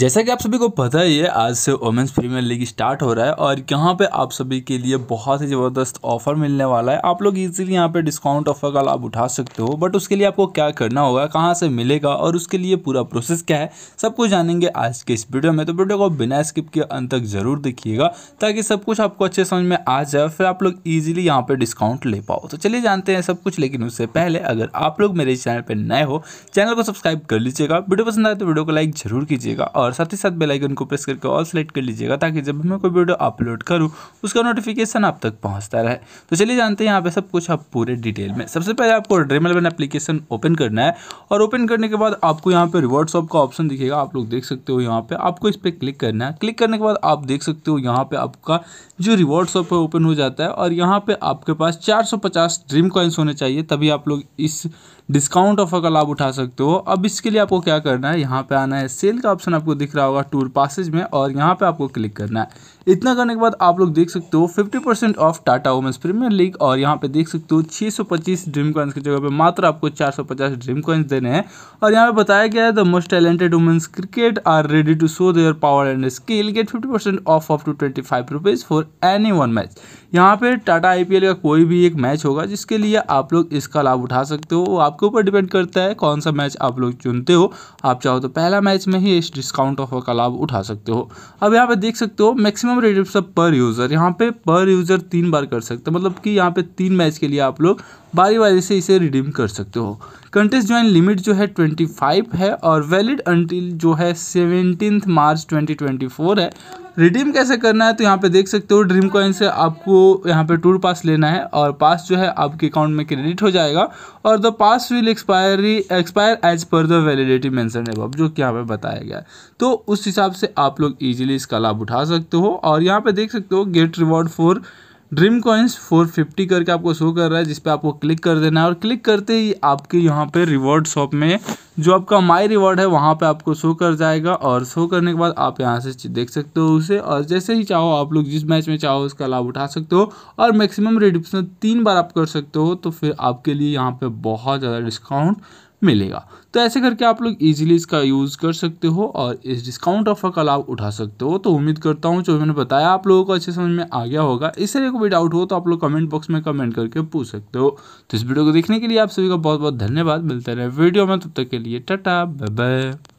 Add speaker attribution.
Speaker 1: जैसा कि आप सभी को पता ही है आज से वोमेंस प्रीमियर लीग स्टार्ट हो रहा है और यहाँ पे आप सभी के लिए बहुत ही ज़बरदस्त ऑफर मिलने वाला है आप लोग इजीली यहाँ पे डिस्काउंट ऑफर का लाभ उठा सकते हो बट उसके लिए आपको क्या करना होगा कहाँ से मिलेगा और उसके लिए पूरा प्रोसेस क्या है सब कुछ जानेंगे आज के इस वीडियो में तो वीडियो को बिना स्किप के अंत तक ज़रूर देखिएगा ताकि सब कुछ आपको अच्छे समझ में आ जाए फिर आप लोग ईजिली यहाँ पर डिस्काउंट ले पाओ तो चलिए जानते हैं सब कुछ लेकिन उससे पहले अगर आप लोग मेरे चैनल पर नए हो चैनल को सब्सक्राइब कर लीजिएगा वीडियो पसंद आए तो वीडियो को लाइक ज़रूर कीजिएगा और साथ ही साथ बेलाइकन को प्रेस करके ऑल सेलेक्ट कर लीजिएगा ताकि जब मैं कोई वीडियो अपलोड करूँ उसका नोटिफिकेशन आप तक पहुँचता रहे तो चलिए जानते हैं यहाँ पर सब कुछ आप पूरे डिटेल में सबसे पहले आपको ड्रीम एलेवन एप्लीकेशन ओपन करना है और ओपन करने के बाद आपको यहाँ पर रिवॉर्ड शॉप का ऑप्शन दिखेगा आप लोग देख सकते हो यहाँ पर आपको इस पर क्लिक करना है क्लिक करने के बाद आप देख सकते हो यहाँ पर आपका जो रिवॉर्ड शॉप है ओपन हो जाता है और यहाँ पर आपके पास 450 ड्रीम कॉइन्स होने चाहिए तभी आप लोग इस डिस्काउंट ऑफर का लाभ उठा सकते हो अब इसके लिए आपको क्या करना है यहाँ पे आना है सेल का ऑप्शन आपको आपको दिख रहा होगा टूर पासेज में और यहाँ पे आपको क्लिक करना है इतना करने के बाद आप लोग देख सकते हो 50 percent of Tata women's premier league और यहाँ पे देख सकते हो 625 ड्रीम कॉइन्स की जगह पे मात्र आपको 450 ड्रीम कॉइन्स देने हैं और यहाँ पे बताया गया है the most talented women's cricket are ready to show their power and skill get fifty percent of up to twenty five rupees for any one match यहाँ पे टाटा आई का कोई भी एक मैच होगा जिसके लिए आप लोग इसका लाभ उठा सकते हो वो आपके ऊपर डिपेंड करता है कौन सा मैच आप लोग चुनते हो आप चाहो तो पहला मैच में ही इस डिस्काउंट अकाउंट ऑफर का लाभ उठा सकते हो अब यहाँ पे देख सकते हो मैक्सिमम रेट पर यूज़र यहाँ पे पर यूज़र तीन बार कर सकते हो मतलब कि यहाँ पे तीन मैच के लिए आप लोग बारी बारी से इसे रिडीम कर सकते हो कंटेस्ट ज्वाइन लिमिट जो है ट्वेंटी फाइव है और वैलिड अंटिल जो है seventeen March twenty twenty four है रिडीम कैसे करना है तो यहाँ पे देख सकते हो ड्रीम कॉइन से आपको यहाँ पे टूर पास लेना है और पास जो है आपके अकाउंट में क्रेडिट हो जाएगा और the pass will expiry expire as per the validity mentioned above जो कि यहाँ पे बताया गया है तो उस हिसाब से आप लोग ईजिली इसका लाभ उठा सकते हो और यहाँ पर देख सकते हो get reward for dream coins 450 करके आपको शो कर रहा है जिसपे आपको क्लिक कर देना है और क्लिक करते ही आपके यहाँ पे रिवॉर्ड शॉप में जो आपका माई रिवॉर्ड है वहाँ पे आपको शो कर जाएगा और शो करने के बाद आप यहाँ से देख सकते हो उसे और जैसे ही चाहो आप लोग जिस मैच में चाहो उसका लाभ उठा सकते हो और मैक्सिमम रिडिप्शन तीन बार आप कर सकते हो तो फिर आपके लिए यहाँ पर बहुत ज़्यादा डिस्काउंट मिलेगा तो ऐसे करके आप लोग इजीली इसका यूज़ कर सकते हो और इस डिस्काउंट ऑफर का लाभ उठा सकते हो तो उम्मीद करता हूँ जो मैंने बताया आप लोगों को अच्छे समझ में आ गया होगा इस तरह कोई डाउट हो तो आप लोग कमेंट बॉक्स में कमेंट करके पूछ सकते हो तो इस वीडियो को देखने के लिए आप सभी का बहुत बहुत धन्यवाद मिलते रहे वीडियो में तब तक के लिए टाटा बाय बाय